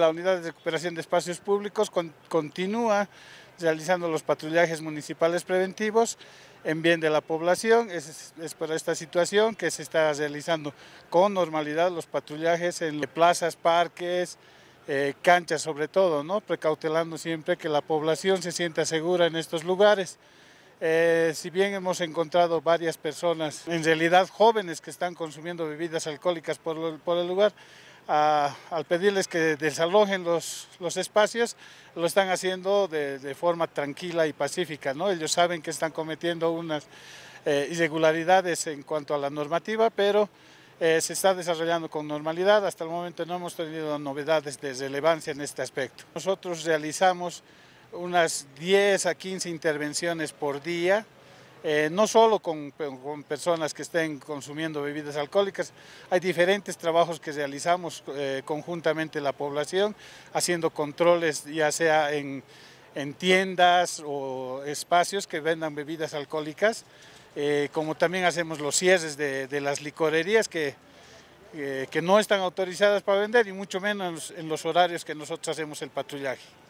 La Unidad de Recuperación de Espacios Públicos continúa realizando los patrullajes municipales preventivos en bien de la población. Es, para esta situación que se está realizando con normalidad los patrullajes en plazas, parques, eh, canchas sobre todo, ¿no? precautelando siempre que la población se sienta segura en estos lugares. Eh, si bien hemos encontrado varias personas, en realidad jóvenes que están consumiendo bebidas alcohólicas por el lugar, al pedirles que desalojen los, espacios, lo están haciendo de, forma tranquila y pacífica. Ellos saben que están cometiendo unas eh, irregularidades en cuanto a la normativa, pero eh, se está desarrollando con normalidad. Hasta el momento no hemos tenido novedades de relevancia en este aspecto. Nosotros realizamos unas 10 a 15 intervenciones por día eh, no solo con, personas que estén consumiendo bebidas alcohólicas, hay diferentes trabajos que realizamos eh, conjuntamente la población, haciendo controles ya sea en, tiendas o espacios que vendan bebidas alcohólicas, eh, como también hacemos los cierres de, las licorerías que no están autorizadas para vender y mucho menos en los horarios que nosotros hacemos el patrullaje.